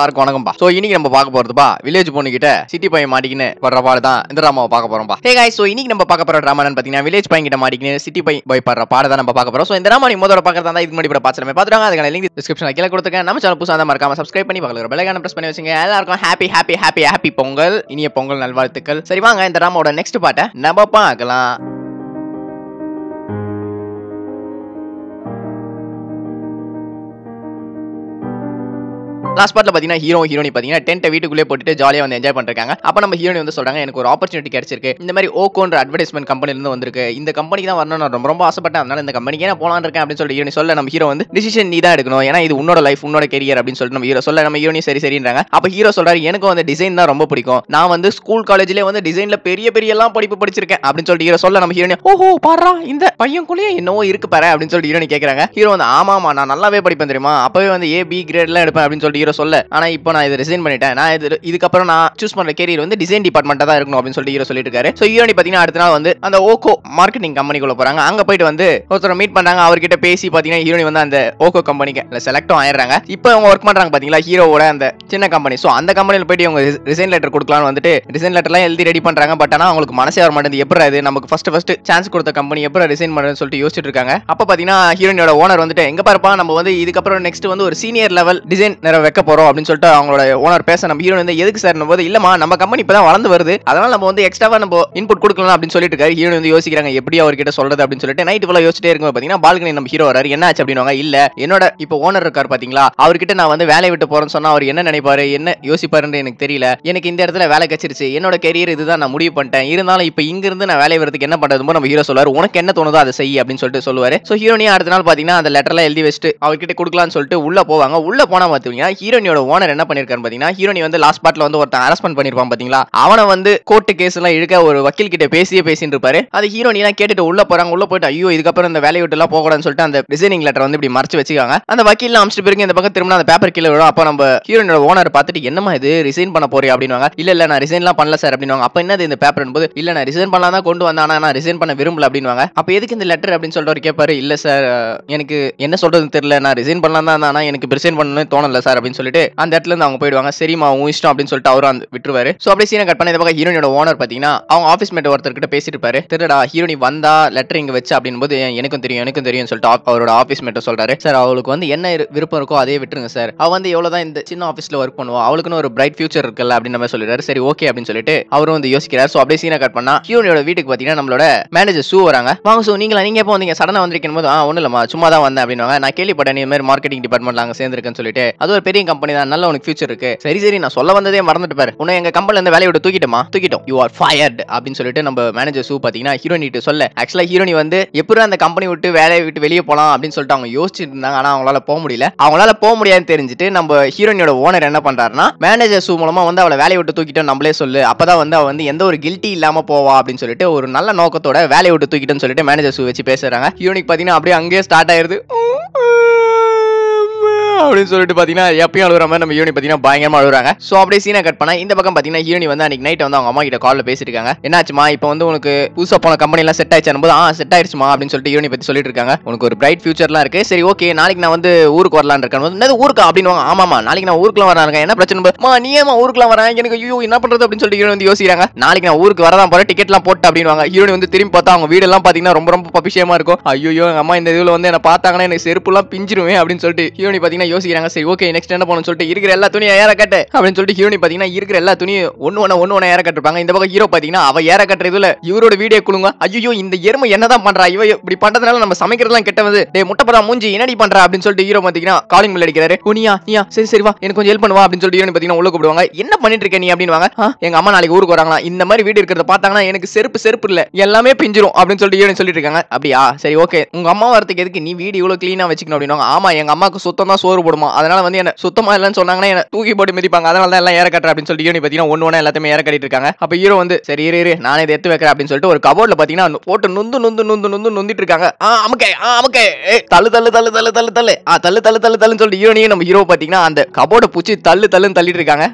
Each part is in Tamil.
எல்லாருக்கும் வணக்கம்பா சோ இன்னைக்கு நம்ம பார்க்க போறதுப்பா வில்லேஜ் பொண்ணு கிட்ட சிட்டி பையன் மாட்டிக்கின்னு படுற பாடு தான் இந்த டிராமாவை பார்க்க போறோம்பா ஹே காய் சோ இன்னைக்கு நம்ம பார்க்க போற டிராமா பாத்தீங்கன்னா வில்லேஜ் பையன் கிட்ட மாட்டிக்கின்னு சிட்டி பை போய் படுற பாடு தான் நம்ம பார்க்க போறோம் சோ இந்த டிராமா நீ முதல்ல பார்க்கறதா இது இதுக்கு முன்னாடி கூட பாத்துலாமே பாத்துறாங்க அதுக்கான லிங்க் டிஸ்கிரிப்ஷன் கீழே கொடுத்துருக்கேன் நம்ம சேனல் புதுசாக தான் மறக்காம சப்ஸ்கிரைப் பண்ணி பக்கத்தில் பெல்லைக்கான பிரஸ் பண்ணி வச்சுங்க எல்லாருக்கும் happy happy happy happy Pongal இனிய பொங்கல் நல்வாழ்த்துக்கள் சரி வாங்க இந்த டிராமாவோட நெக்ஸ்ட் பாட்டை நம்ம பார்க்கலாம் லாஸ்ட் பார்ட்ல பாத்தீங்கன்னா ஹீரோ ஹீரோனி பாத்தீங்கன்னா டென்ட்டை வீட்டுக்குள்ளே போட்டுட்டு ஜாலியாக வந்து என்ஜாய் பண்ணிருக்காங்க அப்போ நம்ம ஹீரோனி வந்து சொல்றாங்க எனக்கு ஒரு ஆப்பர்ச்சுனிட்டி கிடைச்சிருக்கு இந்த மாதிரி ஓகோன்ற அட்வர்டைஸ்மெண்ட் கம்பெனிலேருந்து வந்திருக்கு இந்த கம்பெனி தான் வரணும் ரொம்ப ரொம்ப ஆசைப்பட்டேன் அதனால இந்த கம்பெனிக்கு நான் போகலான்னு இருக்கேன் அப்படின்னு சொல்லிட்டு ஹீரோனி சொல்ல நம்ம ஹீரோ வந்து டிசிஷன் நீ தான் எடுக்கணும் ஏன்னா இது உன்னோட லைஃப் உன்னோட கெரியர் அப்படின்னு சொல்லிட்டு நம்ம ஹீரோ சொல்ல நம்ம ஹீரோனி சரி சரின்றாங்க அப்ப ஹீரோ சொல்றாரு எனக்கு வந்து டிசைன் தான் ரொம்ப பிடிக்கும் நான் வந்து ஸ்கூல் காலேஜ்லயே வந்து டிசைன்ல பெரிய பெரிய எல்லாம் படிப்பு படிச்சிருக்கேன் அப்படின்னு சொல்லிட்டு ஹீரோ சொல்ல நம்ம ஹீரோனி ஓஹோ பாரா இந்த பையன் பையன்குள்ளேயே என்னவோ இருக்கு பாரு அப்படின்னு சொல்லிட்டு ஹீரோனி கேட்குறாங்க ஹீரோ வந்து ஆமாமா நான் நல்லாவே படிப்பேன் தெரியுமா அப்பவே வந்து ஏ பி கிரேட் எல்லாம் எடுப்பேன் அப்படின்னு சொல்லிட்டு ஹீரோ சொல்ல ஆனா இப்போ நான் இது ரிசைன் பண்ணிட்டேன் நான் இது இதுக்கப்புறம் நான் சூஸ் பண்ற கேரியர் வந்து டிசைன் டிபார்ட்மெண்ட்டா தான் இருக்கணும் அப்படின்னு சொல்லி ஹீரோ சொல்லிட்டு இருக்காரு ஸோ ஹீரோனி பாத்தீங்கன்னா அடுத்த நாள் வந்து அந்த ஓகோ மார்க்கெட்டிங் கம்பெனிக்குள்ள போறாங்க அங்க போயிட்டு வந்து ஒருத்தர் மீட் பண்றாங்க அவர்கிட்ட பேசி பாத்தீங்கன்னா ஹீரோனி வந்து அந்த ஓகோ கம்பெனிக்கு செலக்டும் ஆயிடுறாங்க இப்போ அவங்க ஒர்க் பண்றாங்க பாத்தீங்களா ஹீரோவோட அந்த சின்ன கம்பெனி ஸோ அந்த கம்பெனியில் போயிட்டு இவங்க ரிசைன் லெட்டர் கொடுக்கலாம்னு வந்துட்டு ரிசைன் லெட்டர்லாம் எழுதி ரெடி பண்றாங்க பட் ஆனா அவங்களுக்கு மனசே வர மாட்டேங்குது எப்படி அது நமக்கு ஃபர்ஸ்ட் ஃபர்ஸ்ட் சான்ஸ் கொடுத்த கம்பெனி எப்படி ரிசைன் பண்ணுறதுன்னு சொல்லிட்டு யோசிச்சுட்டு இருக்காங்க அப்போ பாத்தீங்கன்னா ஹீரோனியோட ஓனர் வந்துட்டு எங்க பாருப்பா நம்ம வந்து இதுக்கப்புறம் நெக்ஸ்ட் வந்து ஒரு சீனியர் லெவல் டிசைன் வைக்க போகிறோம் அப்படின்னு சொல்லிட்டு அவங்களோட ஓனர் பேச நம்ம ஹீரோ வந்து எதுக்கு சார் போது இல்லமா நம்ம கம்பெனி இப்போ தான் வளர்ந்து வருது அதனால் நம்ம வந்து எக்ஸ்ட்ராவா நம்ம இன்புட் கொடுக்கலாம் அப்படின்னு சொல்லிட்டு இருக்காரு ஹீரோ வந்து யோசிக்கிறாங்க எப்படி அவர்கிட்ட சொல்றது அப்படின்னு சொல்லிட்டு நைட் ஃபுல்லாக யோசிச்சிட்டே இருக்கும் பார்த்தீங்கன்னா பால்கனி நம்ம ஹீரோ வராரு என்ன ஆச்சு அப்படின்னு இல்ல என்னோட இப்போ ஓனர் இருக்கார் பார்த்தீங்களா அவர்கிட்ட நான் வந்து வேலையை விட்டு போறேன்னு சொன்னா அவர் என்ன நினைப்பாரு என்ன யோசிப்பாருன்னு எனக்கு தெரியல எனக்கு இந்த இடத்துல வேலை கச்சிருச்சு என்னோட கெரியர் இதுதான் நான் முடிவு பண்ணிட்டேன் இருந்தாலும் இப்போ இருந்து நான் வேலை வரதுக்கு என்ன பண்றது நம்ம ஹீரோ சொல்லுவார் உனக்கு என்ன தோணுதோ அதை செய் அப்படின்னு சொல்லிட்டு சொல்லுவாரு ஸோ ஹீரோனியா அடுத்த நாள் பாத்தீங்கன்னா அந்த லெட்டர்லாம் எழுதி வச்சுட்டு அவர்கிட்ட கொடுக்கலாம்னு சொல்லிட்டு உள்ள போவாங்க உள்ள போனா பாத்தீங்கன்னா ஹீரோனியோட ஓனர் என்ன பண்ணிருக்காருன்னு பாத்தீங்கன்னா ஹீரோனி வந்து லாஸ்ட் பார்ட்ல வந்து ஒருத்தன் அரஸ்ட் பண்ணிருப்பான் பாத்தீங்களா அவனை வந்து கோர்ட்டு கேஸ் எல்லாம் இழுக்க ஒரு வக்கீல் கிட்ட பேசியே பேசிட்டு இருப்பாரு அது ஹீரோனி எல்லாம் கேட்டுட்டு உள்ள போறாங்க உள்ள போயிட்டு ஐயோ இதுக்கப்புறம் இந்த வேலையை விட்டு எல்லாம் போகக்கூடாதுன்னு சொல்லிட்டு அந்த ரிசைனிங் லெட்டர் வந்து இப்படி மறைச்சு வச்சுக்காங்க அந்த வக்கீல் அமிச்சிட்டு பிறகு இந்த பக்கம் திரும்ப அந்த பேப்பர் கீழே விடும் அப்போ நம்ம ஹீரோனோட ஓனர் பார்த்துட்டு என்னமா இது ரிசைன் பண்ண போறியா அப்படின்வாங்க இல்ல இல்ல நான் ரிசைன்லாம் பண்ணல சார் அப்படின்வாங்க அப்போ என்னது இந்த பேப்பர் போது இல்ல நான் ரிசைன் பண்ணலாம் தான் கொண்டு வந்தேன் ஆனால் நான் ரிசைன் பண்ண விரும்பல அப்படின்வாங்க அப்போ எதுக்கு இந்த லெட்டர் அப்படின்னு சொல்லிட்டு கேட்பாரு இல்ல சார் எனக்கு என்ன சொல்றதுன்னு தெரியல நான் ரிசைன் பண்ணலாம் தான் ஆனால் எனக்கு ரிசைன் பண்ணணும்னு தோணல சார் அப்படின்னு அப்படின்னு சொல்லிட்டு அந்த இடத்துல இருந்து அவங்க போயிடுவாங்க சரிமா உன் இஷ்டம் அப்படின்னு சொல்லிட்டு அவரும் அந்த விட்டுருவாரு சோ அப்படியே சீன கட் பண்ண இந்த பக்கம் ஹீரோனோட ஓனர் பாத்தீங்கன்னா அவங்க ஆஃபீஸ் மேட் ஒருத்தர்கிட்ட பேசிட்டு இருப்பாரு திருடா ஹீரோனி வந்தா லெட்டர் இங்க வச்சு அப்படின்னு போது எனக்கும் தெரியும் எனக்கும் தெரியும் சொல்லிட்டு அவரோட ஆஃபீஸ் மேட்டை சொல்றாரு சார் அவளுக்கு வந்து என்ன விருப்பம் இருக்கோ அதே விட்டுருங்க சார் அவ வந்து எவ்வளவுதான் இந்த சின்ன ஆஃபீஸ்ல ஒர்க் பண்ணுவோம் அவளுக்குன்னு ஒரு பிரைட் ஃபியூச்சர் இருக்குல்ல அப்படின்னு நம்ம சொல்லிடுறாரு சரி ஓகே அப்படின்னு சொல்லிட்டு அவரும் வந்து யோசிக்கிறார் ஸோ அப்படியே சீன கட் பண்ணா ஹீரோனியோட வீட்டுக்கு பாத்தீங்கன்னா நம்மளோட மேனேஜர் ஷூ வராங்க வாங்க ஸோ நீங்களா நீங்க எப்போ வந்தீங்க சடனாக வந்திருக்கும் போது ஆ ஒன்றும் சும்மா தான் வந்தேன் அப்படின்னு நான் கேள்விப்பட்டேன் இந்த மாதிரி மார்க்கெட்டிங் டிபார்ட்மெண்ட் நாங்கள் சேர்ந்துருக்கேன்னு சொல்லிட்டு அது ஒரு பெரிய ஐடிஎம் கம்பெனி தான் நல்ல உனக்கு ஃபியூச்சர் இருக்கு சரி சரி நான் சொல்ல வந்ததே மறந்துட்டு பாரு உன்னை எங்க கம்பெனில இருந்து வேலையை விட்டு தூக்கிட்டோமா தூக்கிட்டோம் யூ ஆர் ஃபயர்ட் அப்படின்னு சொல்லிட்டு நம்ம மேனேஜர் சூ பாத்தீங்கன்னா ஹீரோனிட்டு சொல்ல ஆக்சுவலா ஹீரோனி வந்து எப்படி அந்த கம்பெனி விட்டு வேலையை விட்டு வெளியே போலாம் அப்படின்னு சொல்லிட்டு அவங்க யோசிச்சிட்டு இருந்தாங்க ஆனா அவங்களால போக முடியல அவங்களால போக முடியாதுன்னு தெரிஞ்சுட்டு நம்ம ஹீரோனியோட ஓனர் என்ன பண்றாருன்னா மேனேஜர் சூ மூலமா வந்து அவளை வேலையை விட்டு தூக்கிட்டோம் நம்மளே சொல்லு அப்பதான் வந்து அவ வந்து எந்த ஒரு கில்ட்டி இல்லாம போவா அப்படின்னு சொல்லிட்டு ஒரு நல்ல நோக்கத்தோட வேலையை விட்டு தூக்கிட்டோம்னு சொல்லிட்டு மேனேஜர் சூ வச்சு பேசுறாங்க ஹீரோனிக்கு பாத்தீங்கன்னா அப்படியே அங்கேயே ஸ்டார்ட் ஆயிருது அப்படின்னு சொல்லிட்டு பார்த்தீங்கன்னா எப்பயும் அழுகுற மாதிரி நம்ம ஹீரோனி பார்த்தீங்கன்னா பயங்கரமாக அழுகுறாங்க ஸோ அப்படியே சீனை கட் பண்ணா இந்த பக்கம் பார்த்தீங்கன்னா ஹீரோனி வந்து அன்னைக்கு நைட் வந்து அவங்க அம்மா கிட்ட காலில் பேசிருக்காங்க என்னாச்சுமா இப்போ வந்து உனக்கு புதுசாக போன கம்பெனிலாம் செட் ஆயிடுச்சு போது ஆ செட் ஆயிடுச்சுமா அப்படின்னு சொல்லிட்டு ஹீரோனி பற்றி சொல்லிட்டு இருக்காங்க உனக்கு ஒரு பிரைட் ஃபியூச்சர்லாம் இருக்கு சரி ஓகே நாளைக்கு நான் வந்து ஊருக்கு வரலான்னு இருக்கேன் என்னது ஊருக்கு அப்படின்னு ஆமாமா நாளைக்கு நான் ஊருக்குலாம் வராங்க என்ன பிரச்சனை மா நீ ஏமா ஊருக்குலாம் வராங்க எனக்கு ஐயோ என்ன பண்றது அப்படின்னு சொல்லிட்டு ஹீரோனி வந்து யோசிக்கிறாங்க நாளைக்கு நான் ஊருக்கு வரதான் போற டிக்கெட்லாம் போட்டு அப்படின்னு ஹீரோனி வந்து திரும்பி பார்த்தா அவங்க வீடெல்லாம் பார்த்தீங்கன்னா ரொம்ப ரொம்ப பபிஷியமா இருக்கும் ஐயோ அம்மா இந்த இதில் வந்து என்ன பார்த்தாங்கன்னா எனக்கு செருப்புலாம் பிஞ்சிருவேன் அப்படின்னு சொல்லிட்டு ஹீரோனி பார்த்தீங்கன்னா யோசிக்கிறாங்க சரி ஓகே நெக்ஸ்ட் என்ன பண்ணணும் சொல்லிட்டு இருக்கிற எல்லா துணியும் ஏற கட்டு அப்படின்னு சொல்லிட்டு ஹீரோ பாத்தீங்கன்னா இருக்கிற எல்லா துணியும் ஒன்று ஒன்று ஒன்று ஒன்று ஏற கட்டிருப்பாங்க இந்த பக்கம் ஹீரோ பாத்தீங்கன்னா அவ ஏற கட்டுறதுல இவரோட வீடியோ குழுங்க ஐயோ இந்த எருமை என்னதான் பண்றா இவ இப்படி பண்றதுனால நம்ம சமைக்கிறதுலாம் கெட்டது டே முட்டைப்படா மூஞ்சி என்னடி பண்றா அப்படின்னு சொல்லிட்டு ஹீரோ பாத்தீங்கன்னா காலிங் பில் அடிக்கிறாரு புனியா நீயா சரி சரி வா எனக்கு கொஞ்சம் ஹெல்ப் பண்ணுவா அப்படின்னு சொல்லிட்டு ஹீரோ பாத்தீங்கன்னா உள்ள கூப்பிடுவாங்க என்ன பண்ணிட்டு இருக்க நீ அப்படின்னு எங்க அம்மா நாளைக்கு ஊருக்கு வராங்களா இந்த மாதிரி வீடு இருக்கிறத பார்த்தாங்கன்னா எனக்கு செருப்பு செருப்பு இல்ல எல்லாமே பிஞ்சிரும் அப்படின்னு சொல்லிட்டு ஹீரோ சொல்லிட்டு இருக்காங்க அப்படியா சரி ஓகே உங்க அம்மா வரதுக்கு எதுக்கு நீ வீடு இவ்வளவு கிளீனா வச்சுக்கணும் அப்படின்னு ஆமா எங்க அம்மாக்கு சுத்தம் தான் சோறு போடுமா அதனால வந்து என்ன சுத்தமா இல்லைன்னு சொன்னாங்கன்னா தூக்கி போட்டு மிதிப்பாங்க அதனால தான் எல்லாம் ஏற கட்டுற அப்படின்னு சொல்லி யூனி பார்த்தீங்கன்னா ஒன்று ஒன்று எல்லாத்தையுமே ஏற கட்டிட்டு இருக்காங்க அப்போ ஹீரோ வந்து சரி இரு நானே இதை எடுத்து வைக்கிறேன் அப்படின்னு சொல்லிட்டு ஒரு கபோர்டில் பார்த்தீங்கன்னா போட்டு நுந்து நுந்து நுந்து நுந்து நொந்திட்டு இருக்காங்க ஆ அமுக்கே ஆ அமுக்கே தள்ளு தள்ளு தள்ளு தள்ளு தள்ளு தள்ளு ஆ தள்ளு தள்ளு தள்ளு தள்ளுன்னு சொல்லிட்டு ஹீரோனியும் நம்ம ஹீரோ பார்த்தீங்கன்னா அந்த கபோர்டை பூச்சி தள்ளு தள்ளுன்னு தள்ளிட்டு இருக்காங்க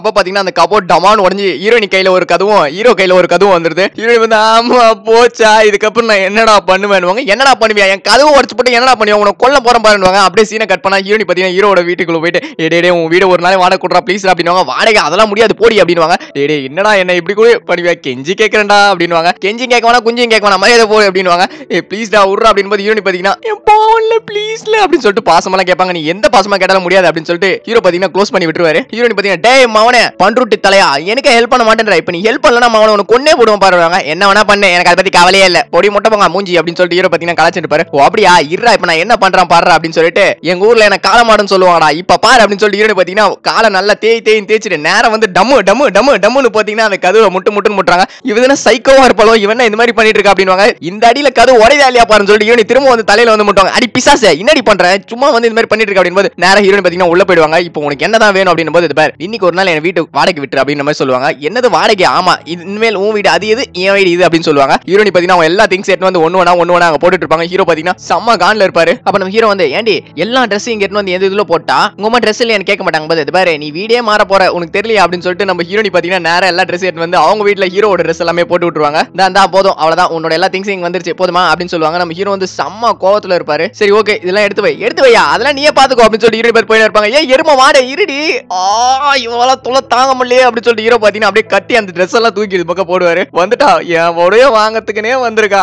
அப்போ பார்த்தீங்கன்னா அந்த கபோர்ட் டமான் உடஞ்சி ஹீரோயினி கையில் ஒரு கதுவும் ஹீரோ கையில் ஒரு கதவும் வந்துருது ஹீரோயின் வந்து ஆமா போச்சா இதுக்கப்புறம் நான் என்னடா பண்ணுவேன்வாங்க என்னடா பண்ணுவியா என் கதவு உடச்சு போட்டு என்னடா பண்ணுவேன் உனக்கு கொல்ல போறேன் பாருவாங்க அப்படியே சீனை கட் பண்ணா ஹீரோனி பார்த்தீங்கன்னா ஹீரோட வீட்டுக்குள்ள போயிட்டு டேடே உன் வீடு ஒரு நாள் வாடகை கொடுறா ப்ளீஸ் அப்படின்வாங்க வாடகை அதெல்லாம் முடியாது போடி அப்படின்வாங்க டேடே என்னடா என்ன இப்படி கூட பண்ணுவியா கெஞ்சி கேட்குறேன்டா அப்படின்வாங்க கெஞ்சி கேட்க வேணா குஞ்சியும் கேட்க வேணா மரியாதை போடு அப்படின்வாங்க ஏ டா உடுறா அப்படின்னு போது ஹீரோனி பார்த்தீங்கன்னா என் போன்ல ப்ளீஸ்ல அப்படின்னு சொல்லிட்டு பாசமெல்லாம் கேட்பாங்க நீ எந்த பாசமாக கேட்டாலும் முடியாது அப்படின்னு சொல்லிட்டு ஹீரோ பார்த்தீங்கன்னா க்ளோஸ் பண்ணி விட்டுருவாரு ஹீரோனி பார்த்தீங்கன்னா டே மவன் மவனே பண்ருட்டி தலையா எனக்கு ஹெல்ப் பண்ண மாட்டேன்றா இப்போ நீ ஹெல்ப் பண்ணலாம் மவனை உனக்கு கொன்னே போடுவோம் பாருவாங்க என்ன வேணா பண்ண எனக்கு அதை பத்தி கவலையே இல்ல பொடி முட்டை போங்க மூஞ்சி அப்படின்னு சொல்லிட்டு ஹீரோ பாத்தீங்கன்னா கலாச்சிட்டு பாரு ஓ அப்படியா இருடா இப்ப நான் என்ன பண்றேன் பாடுறா அப்படின்னு சொல்லிட்டு எங்க ஊர்ல என்ன காலமாடுன்னு சொல்லுவாங்கடா இப்ப பாரு அப்படின்னு சொல்லிட்டு ஹீரோ பாத்தீங்கன்னா காலை நல்லா தேய் தேய் தேய்ச்சிட்டு நேரம் வந்து டம்மு டம்மு டம்மு டம்முன்னு பாத்தீங்கன்னா அந்த கதுவை முட்டு முட்டுன்னு முட்டுறாங்க இவன் சைக்கோவா இருப்பாளோ இவன் இந்த மாதிரி பண்ணிட்டு இருக்கா அப்படின்வாங்க இந்த அடியில கதை உடையதா இல்லையா பாருன்னு சொல்லிட்டு ஹீரோனி திரும்ப வந்து தலையில வந்து முட்டுவாங்க அடி பிசாச என்னடி பண்றேன் சும்மா வந்து இந்த மாதிரி பண்ணிட்டு இருக்கா அப்படின்னு நேரம் ஹீரோயின் பாத்தீங்கன்னா உள்ள போயிடுவாங்க இப்போ உனக்கு என்னதான் வேணும் அப்படின்னு போது இன்னைக்கு ஒரு நாள் என் வீட்டை வாடகை விட்டுரு அப்படின்ற மாதிரி சொல்லுவாங்க என்னது வாடகை ஆமா இனிமேல் உன் வீடு அது எது என் வீடு இது அப்படின்னு சொல்லுவாங்க ஹீரோனி பாத்தீங்கன்னா எல்லா திங்ஸ் எடுத்து வந்து ஒன்னு ஒன்னா ஒன்னு ஒன்னா போட்டுட்டு இருப்பாங்க ஹீரோ பாத்தீங்கன்னா செம்ம கான்ல இருப்பாரு அப்ப நம்ம ஹீரோ வந்து ஏண்டி எல்லா ட்ரெஸ்ஸும் இங்க எடுத்து வந்து எந்த இதுல போட்டா உங்க அம்மா ட்ரெஸ் இல்லையா கேட்க மாட்டாங்க பாரு இது பாரு நீ வீடே மாற போற உனக்கு தெரியல அப்படின்னு சொல்லிட்டு நம்ம ஹீரோனி பாத்தீங்கன்னா நேரம் எல்லா ட்ரெஸ் எடுத்து வந்து அவங்க வீட்டுல ஹீரோட ட்ரெஸ் எல்லாமே போட்டு விட்டுருவாங்க தான் போதும் அவ்வளவுதான் உன்னோட எல்லா திங்ஸ் இங்க வந்துருச்சு போதுமா அப்படின்னு சொல்லுவாங்க நம்ம ஹீரோ வந்து செம்ம கோவத்துல இருப்பாரு சரி ஓகே இதெல்லாம் எடுத்து வை எடுத்து வையா அதெல்லாம் நீயே பாத்துக்கோ அப்படின்னு சொல்லிட்டு ஹீரோ பேர் போயிட்டு இருப்பாங்க ஏன் எரும வாட இருடி ஆ இவ்வளவு தொலை தாங்க முடியலையே அப்படின்னு சொல்லிட்டு ஹீரோ பாத்தீங்கன்னா அப்படியே கட்டி அந்த ட்ரெஸ் எல்லாம் தூக்கி பக்கம் போடுவாரு வந்துட்டா என் உடைய வாங்கத்துக்குனே வந்திருக்கா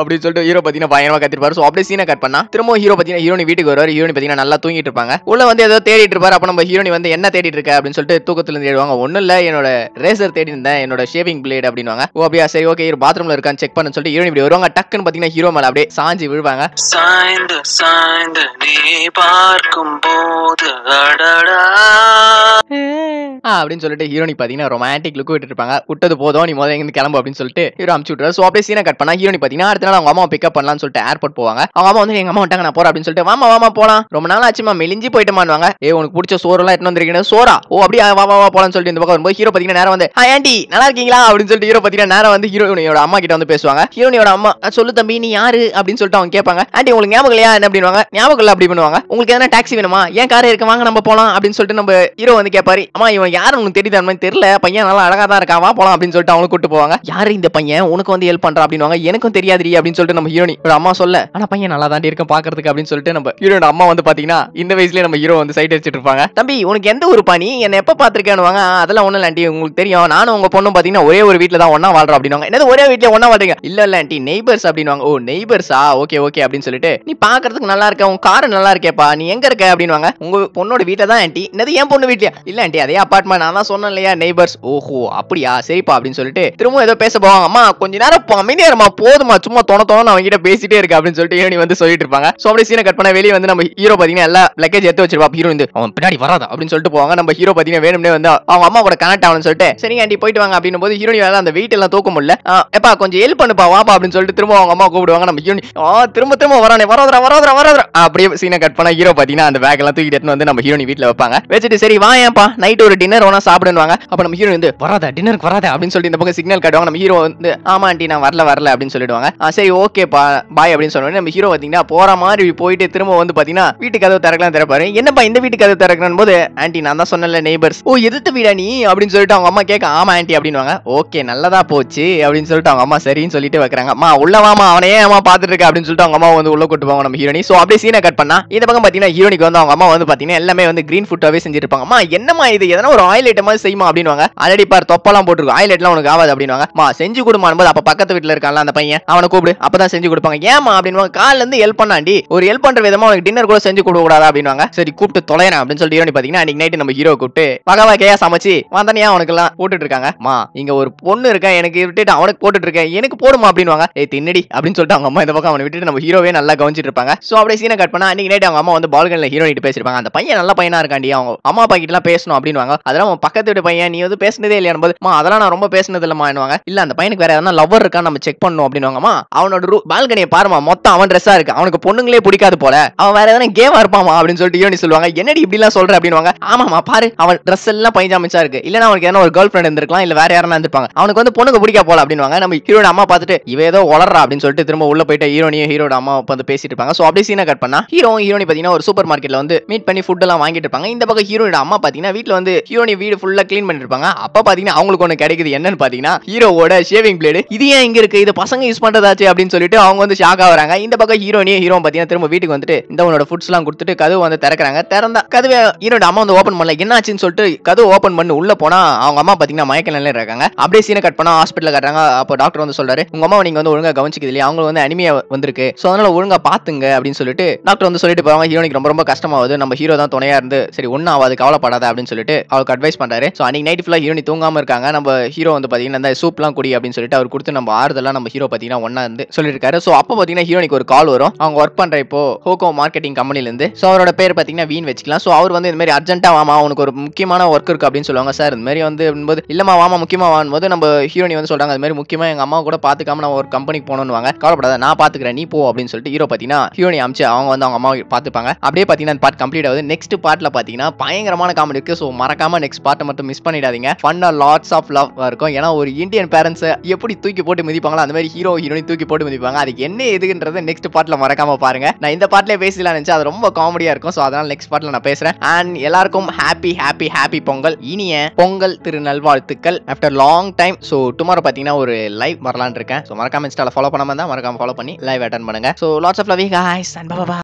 அப்படின்னு சொல்லிட்டு ஹீரோ பாத்தீங்கன்னா பயங்கரமா கத்திருப்பாரு சோ அப்படியே சீனை கட் பண்ணா திரும்ப ஹீரோ பாத்தீங்கன்னா ஹீரோனி வீட்டுக்கு வருவார் ஹீரோனி பாத்தீங்கன்னா நல்லா தூங்கிட்டு இருப்பாங்க உள்ள வந்து ஏதோ தேடிட்டு இருப்பாரு அப்ப நம்ம ஹீரோனி வந்து என்ன தேடிட்டு இருக்க அப்படின்னு சொல்லிட்டு தூக்கத்துல தேடுவாங்க ஒன்னும் இல்ல என்னோட ரேசர் தேடி இருந்தேன் என்னோட ஷேவிங் பிளேட் அப்படின்னு ஓ அப்படியா சரி ஓகே இரு பாத்ரூம்ல இருக்கான்னு செக் பண்ணு சொல்லிட்டு ஹீரோனி இப்படி வருவாங்க டக்குன்னு பாத்தீங்கன்னா ஹீரோ மேல அப்படியே சாஞ்சி விழுவாங்க சாய்ந்து சாய்ந்து நீ பார்க்கும் போது அடடா அப்படின்னு சொல்லிட்டு ஹீரோனி பாத்தீங்கன்னா ரொமான்டிக் லுக் விட்டு இருப்பாங்க விட்டது போதும் நீ முதல்ல இருந்து கிளம்பு அப்படின்னு சொல்லிட்டு ஹீரோ அமுச்சு விட்டுரு ஸோ சீனை கட் பண்ணா ஹீரோனி பாத்தீங்கன்னா அடுத்த நாள் அவங்க அம்மா பிக்கப் பண்ணலாம்னு சொல்லிட்டு ஏர்போர்ட் போவாங்க அவங்க அம்மா வந்து எங்க அம்மா விட்டாங்க நான் போறேன் அப்படின்னு சொல்லிட்டு வாமா வாமா போலாம் ரொம்ப நாள் ஆச்சுமா மெலிஞ்சு போயிட்டமானுவாங்க ஏ உனக்கு பிடிச்ச சோறுலாம் எட்டு வந்திருக்கீங்க சோறா ஓ அப்படியே வா வா போலாம்னு சொல்லிட்டு இந்த பக்கம் வரும்போது ஹீரோ பாத்தீங்கன்னா நேரம் வந்து ஆண்டி நல்லா இருக்கீங்களா அப்படின்னு சொல்லிட்டு ஹீரோ பாத்தீங்கன்னா நேரம் வந்து ஹீரோனியோட அம்மா கிட்ட வந்து பேசுவாங்க ஹீரோனியோட அம்மா சொல்லு தம்பி நீ யாரு அப்படின்னு சொல்லிட்டு அவங்க கேட்பாங்க ஆண்டி உங்களுக்கு ஞாபகம் இல்லையா என்ன அப்படின்னு ஞாபகம் இல்ல அப்படி பண்ணுவாங்க உங்களுக்கு எதனா டாக்ஸி வேணுமா ஏன் கார் இருக்கு வாங்க நம்ம போலாம் அப்படின்னு சொல்லிட்டு நம்ம ஹீரோ வந்து வந்து கேட்பாரு அம்மா இவன் யாரு உனக்கு தெரியுது மாதிரி தெரியல பையன் நல்லா அழகா தான் வா போலாம் அப்படின்னு சொல்லிட்டு அவங்க கூட்டு போவாங்க யாரு இந்த பையன் உனக்கு வந்து ஹெல்ப் பண்றா அப்படின்னு எனக்கும் தெரியாது அப்படின்னு சொல்லிட்டு நம்ம ஹீரோனி அம்மா சொல்ல ஆனா பையன் நல்லா தாண்டி இருக்கும் பாக்குறதுக்கு அப்படின்னு சொல்லிட்டு நம்ம ஹீரோட அம்மா வந்து பாத்தீங்கன்னா இந்த வயசுல நம்ம ஹீரோ வந்து சைட் அடிச்சிட்டு இருப்பாங்க தம்பி உனக்கு எந்த ஒரு பணி என்ன எப்ப பாத்திருக்கேன்னு அதெல்லாம் ஒண்ணு இல்லாண்டி உங்களுக்கு தெரியும் நானும் உங்க பொண்ணும் பாத்தீங்கன்னா ஒரே ஒரு வீட்டுல தான் ஒன்னா வாழ்றோம் அப்படின்னு ஒரே வீட்டுல ஒன்னா வாழ்றீங்க இல்ல இல்ல ஆண்டி நெய்பர்ஸ் அப்படின்னு ஓ நெய்பர்ஸா ஓகே ஓகே அப்படின்னு சொல்லிட்டு நீ பாக்குறதுக்கு நல்லா இருக்க உன் கார் நல்லா இருக்கேப்பா நீ எங்க இருக்க அப்படின்னு உங்க பொண்ணோட வீட்டுல தான் ஆண்டி என்னது என் பொண்ணு வீட்லயா இல்ல ஆண்டி அதே அபார்ட்மெண்ட் நான் தான் சொன்னேன் இல்லையா நெய்பர்ஸ் ஓஹோ அப்படியா சரிப்பா அப்படின்னு சொல்லிட்டு திரும்பவும் ஏதோ பேச போவாங்க அம்மா கொஞ்ச நேரம் அமைதியா இருமா போதுமா சும்மா தோண தோணும் அவங்க கிட்ட பேசிட்டே இருக்கு அப்படின்னு சொல்லிட்டு வந்து சொல்லிட்டு இருப்பாங்க சோ அப்படியே சீன கட் பண்ண வெளியே வந்து நம்ம ஹீரோ பாத்தீங்கன்னா எல்லா லக்கேஜ் எடுத்து வச்சிருப்பா ஹீரோ வந்து அவன் பின்னாடி வராதா அப்படின்னு சொல்லிட்டு போவாங்க நம்ம ஹீரோ பாத்தீங்கன்னா வேணும்னே வந்து அவங்க அம்மா கூட கனெக்ட் ஆகணும்னு சொல்லிட்டு சரிங்க ஆண்டி போயிட்டு வாங்க அப்படின்னு போது ஹீரோனி வேலை அந்த வெயிட் எல்லாம் தூக்க முடியல எப்பா கொஞ்சம் ஹெல்ப் பண்ணுப்பா வாப்பா அப்படின்னு சொல்லிட்டு திரும்ப அவங்க அம்மா கூப்பிடுவாங்க நம்ம ஹீரோனி ஆ திரும்ப திரும்ப வரானே வராதரா வராதரா வராதரா அப்படியே சீன கட் பண்ணா ஹீரோ பாத்தீங்கன்னா அந்த பேக் எல்லாம் தூக்கிட்டு வந்து நம்ம ஹீரோனி வீட்டுல வைப்பாங்க வச்சுட்டு சரி வாங்க ஏன்ப்பா நைட் ஒரு டின்னர் ஒன்றா சாப்பிடுவாங்க அப்போ நம்ம ஹீரோ வந்து வராத டின்னருக்கு வராத அப்படின்னு சொல்லிட்டு இந்த பக்கம் சிக்னல் காட்டுவாங்க நம்ம ஹீரோ வந்து ஆமா ஆண்டி நான் வரல வரல அப்படின்னு சொல்லிடுவாங்க சரி ஓகேப்பா பாய் அப்படின்னு சொன்னோடனே நம்ம ஹீரோ பார்த்தீங்கன்னா போற மாதிரி போயிட்டு திரும்ப வந்து பாத்தீங்கன்னா வீட்டு கதவு திறக்கலாம் திறப்பாரு என்னப்பா இந்த வீட்டு கதவு திறக்கணும் போது ஆண்டி நான் தான் சொன்னல நெய்பர்ஸ் ஓ எதிர்த்து வீடா நீ அப்படின்னு சொல்லிட்டு அவங்க அம்மா கேட்க ஆமா ஆண்டி அப்படின்வாங்க ஓகே நல்லதா போச்சு அப்படின்னு சொல்லிட்டு அவங்க அம்மா சரின்னு சொல்லிட்டு வைக்கிறாங்க அம்மா உள்ள வாமா அவனே அம்மா பாத்துட்டு இருக்க அப்படின்னு சொல்லிட்டு அவங்க அம்மா வந்து உள்ள கூட்டு போவாங்க நம்ம ஹீரோனி சோ அப்படியே சீனை கட் பண்ணா இந்த பக்கம் பாத்தீங்கன்னா ஹீரோனிக்கு வந்து அவங்க அம்மா வந்து பாத்தீங்கன்னா எல்லாமே வந்து கிரீன் ஃபுட்டாவே செஞ்சிருப்பாங்க அம்மா என்னமா இது எதனா ஒரு ஆயில் ஐட்டம் மாதிரி செய்யுமா அப்படின்வாங்க ஆல்ரெடி பார் தொப்பெல்லாம் போட்டுருக்கும் ஆயில் ஐட்லாம் உனக்கு ஆகாது அப்படின்வாங்க மா செஞ்சு கொடுமான் போது அப்ப பக்கத்து வீட்டுல இருக்கான்ல அந்த பையன் அவனை கூப்பிடு அப்பதான் செஞ்சு கொடுப்பாங்க ஏமா அப்படின்வாங்க காலில இருந்து ஹெல்ப் பண்ணாண்டி ஒரு ஹெல்ப் பண்ற விதமா அவனுக்கு டின்னர் கூட செஞ்சு கொடுக்க கூடாதா அப்படின்வாங்க சரி கூப்பிட்டு தொலைறேன் அப்படின்னு சொல்லிட்டு ஹீரோனி பாத்தீங்கன்னா அன்னைக்கு நைட்டு நம்ம ஹீரோ கூப்பிட்டு வகை வகையா சமைச்சு வந்தனையா அவனுக்கு எல்லாம் போட்டுட்டு இருக்காங்க மா இங்க ஒரு பொண்ணு இருக்கா எனக்கு விட்டுட்டு அவனுக்கு போட்டுட்டு இருக்கேன் எனக்கு போடுமா அப்படின்வாங்க ஏ தின்னடி அப்படின்னு சொல்லிட்டு அவங்க அம்மா இந்த பக்கம் அவனை விட்டுட்டு நம்ம ஹீரோவே நல்லா கவனிச்சிட்டு இருப்பாங்க சோ அப்படியே சீனை கட் பண்ணா அன்னைக்கு நைட் அவங்க அம்மா வந்து பால்கனில் ஹீரோனிட்டு பேசிருப்பாங்க அந்த பையன் நல்ல பையனா இருக்காண்டி அவங்க அம்மா பாக்கிட்டலாம் பேசணும் அப்படின்வாங்க அதெல்லாம் உன் பக்கத்து வீட்டு பையன் நீ வந்து பேசினதே இல்லையா போது அதெல்லாம் நான் ரொம்ப பேசினது இல்லமானுவாங்க இல்ல அந்த பையனுக்கு வேற எதனா லவ்வர் இருக்கா நம்ம செக் பண்ணும் அப்படின்னு அவனோட ரூ பால்கனியை பாருமா மொத்தம் அவன் ட்ரெஸ்ஸா இருக்கு அவனுக்கு பொண்ணுங்களே பிடிக்காது போல அவன் வேற எதனா கேவா இருப்பாமா அப்படின்னு சொல்லிட்டு யோனி சொல்லுவாங்க என்னடி இப்படி எல்லாம் சொல்ற அப்படின்வாங்க ஆமாமா பாரு அவன் ட்ரெஸ் எல்லாம் பைஞ்சாமிச்சா இருக்கு இல்லனா அவனுக்கு எதனா ஒரு கேர்ள் ஃபிரெண்ட் இருந்திருக்கலாம் இல்ல வேற யாரா இருந்திருப்பாங்க அவனுக்கு வந்து பொண்ணுக்கு பிடிக்க போல அப்படின்னு நம்ம ஹீரோட அம்மா பார்த்துட்டு இவ ஏதோ வளர்றா அப்படின்னு சொல்லிட்டு திரும்ப உள்ள போயிட்டு ஹீரோனியும் ஹீரோட அம்மா வந்து பேசிட்டு இருப்பாங்க சோ அப்படியே சீனா கட் பண்ணா ஹீரோ ஹீரோனி பாத்தீங்கன்னா ஒரு சூப்பர் மார்க்கெட்ல வந்து மீட் பண்ணி ஃபுட் எல்லாம் வாங்கிட்டு இருப்பாங்க இந்த பக்கம் ஹீரோட அம்மா பாத்தீங்கன்னா பார்த்தீங்கன்னா வீட்டில் வந்து ஹீரோனி வீடு ஃபுல்லா க்ளீன் பண்ணிருப்பாங்க அப்ப பாத்தீங்கன்னா அவங்களுக்கு ஒண்ணு கிடைக்குது என்னன்னு பார்த்தீங்கன்னா ஹீரோவோட ஷேவிங் பிளேடு இது ஏன் இங்க இருக்கு இது பசங்க யூஸ் பண்றதாச்சு அப்படின்னு சொல்லிட்டு அவங்க வந்து ஷாக் ஆகிறாங்க இந்த பக்கம் ஹீரோனியே ஹீரோ பாத்தீங்கன்னா திரும்ப வீட்டுக்கு வந்துட்டு இந்த உன்னோட எல்லாம் கொடுத்துட்டு கதவு வந்து திறக்கிறாங்க திறந்த கதவு ஹீரோட அம்மா வந்து ஓபன் பண்ணல என்னாச்சுன்னு சொல்லிட்டு கதவு ஓப்பன் பண்ணி உள்ள போனா அவங்க அம்மா பாத்தீங்கன்னா மயக்க நிலையில் இருக்காங்க அப்படியே சீன கட் பண்ணா ஹாஸ்பிட்டல் கட்டுறாங்க அப்போ டாக்டர் வந்து சொல்றாரு உங்க அம்மா நீங்க வந்து ஒழுங்கா கவனிச்சிக்கிறது இல்லையா அவங்க வந்து அனிமையா வந்திருக்கு சோ அதனால ஒழுங்கா பாத்துங்க அப்படின்னு சொல்லிட்டு டாக்டர் வந்து சொல்லிட்டு போறாங்க ஹீரோனிக்கு ரொம்ப ரொம்ப கஷ்டமாவது நம்ம ஹீரோ தான் துணையா இருந்து சரி ஒன்னும் ஆகாது கவலைப்படாது பண்ணாத அப்படின்னு சொல்லிட்டு அவருக்கு அட்வைஸ் பண்றாரு ஸோ அன்னைக்கு நைட் ஃபுல்லாக ஹீரோனி தூங்காம இருக்காங்க நம்ம ஹீரோ வந்து பார்த்தீங்கன்னா இந்த சூப்லாம் குடி அப்படின்னு சொல்லிட்டு அவர் கொடுத்து நம்ம ஆறுதலாம் நம்ம ஹீரோ பார்த்தீங்கன்னா ஒன்றா இருந்து சொல்லியிருக்காரு ஸோ அப்போ பார்த்தீங்கன்னா ஹீரோனிக்கு ஒரு கால் வரும் அவங்க ஒர்க் பண்ணுற இப்போ ஹோகோ மார்க்கெட்டிங் கம்பெனிலேருந்து ஸோ அவரோட பேர் பார்த்தீங்கன்னா வீண் வச்சுக்கலாம் ஸோ அவர் வந்து இந்த மாதிரி அர்ஜென்ட்டாக வாமா அவனுக்கு ஒரு முக்கியமான ஒர்க் இருக்கு அப்படின்னு சொல்லுவாங்க சார் இந்த மாதிரி வந்து போது இல்லமா வாமா முக்கியமாக வாங்கும்போது நம்ம ஹீரோனி வந்து சொல்றாங்க அது மாதிரி முக்கியமாக எங்கள் அம்மா கூட பார்த்துக்காம நான் ஒரு கம்பெனிக்கு போகணும்னு கவலைப்படாத நான் பார்த்துக்கிறேன் நீ போ அப்படின்னு சொல்லிட்டு ஹீரோ பார்த்தீங்கன்னா ஹீரோனி அமிச்சு அவங்க வந்து அவங்க அம்மா பார்த்துப்பாங்க அப்படியே பார்த்தீங்கன்னா பார்ட் கம்ப்ளீட் ஆகுது நெக்ஸ்ட் பார்ட்டில் பார்த்தீங்கன்னா பயங்கரமான எல்லாம் இருக்கு ஸோ மறக்காம நெக்ஸ்ட் பார்ட்டை மட்டும் மிஸ் பண்ணிடாதீங்க ஃபன்னா லாட்ஸ் ஆஃப் லவ் இருக்கும் ஏன்னா ஒரு இந்தியன் பேரண்ட்ஸ் எப்படி தூக்கி போட்டு மிதிப்பாங்களோ அந்த மாதிரி ஹீரோ ஹீரோயின் தூக்கி போட்டு மிதிப்பாங்க அது என்ன எதுன்றதை நெக்ஸ்ட் பார்ட்டில் மறக்காம பாருங்க நான் இந்த பார்ட்லேயே பேசலாம் நினச்சி அது ரொம்ப காமெடியாக இருக்கும் ஸோ அதனால் நெக்ஸ்ட் பார்ட்டில் நான் பேசுகிறேன் அண்ட் எல்லாருக்கும் ஹாப்பி ஹாப்பி ஹாப்பி பொங்கல் இனிய பொங்கல் திருநல்வாழ்த்துக்கள் after long time so tomorrow பார்த்தீங்கன்னா ஒரு லைவ் வரலான் இருக்கேன் ஸோ மறக்காம இன்ஸ்டாவில் ஃபாலோ பண்ணாமல் தான் மறக்காம ஃபாலோ பண்ணி லைவ் அட்டன் பண்ணுங்க so lots of love hi and Baba